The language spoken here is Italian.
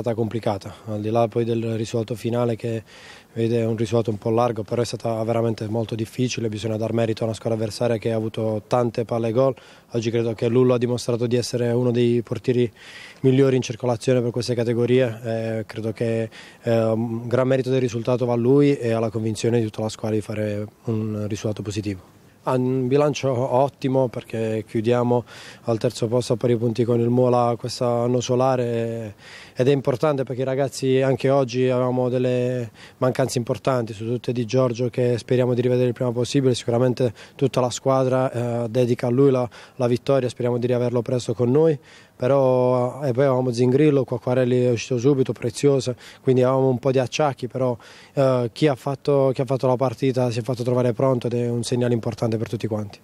stata complicata, al di là poi del risultato finale che vede un risultato un po' largo, però è stata veramente molto difficile, bisogna dar merito a una squadra avversaria che ha avuto tante palle gol, oggi credo che Lullo ha dimostrato di essere uno dei portieri migliori in circolazione per queste categorie, eh, credo che eh, un gran merito del risultato va a lui e alla convinzione di tutta la squadra di fare un risultato positivo. Ha un bilancio ottimo perché chiudiamo al terzo posto a pari punti con il Mola quest'anno solare ed è importante perché i ragazzi anche oggi avevamo delle mancanze importanti su tutte di Giorgio che speriamo di rivedere il prima possibile, sicuramente tutta la squadra eh, dedica a lui la, la vittoria, speriamo di riaverlo presto con noi però eh, e poi avevamo Zingrillo, Quacquarelli è uscito subito, prezioso, quindi avevamo un po' di acciacchi, però eh, chi, ha fatto, chi ha fatto la partita si è fatto trovare pronto ed è un segnale importante grande per tutti quanti.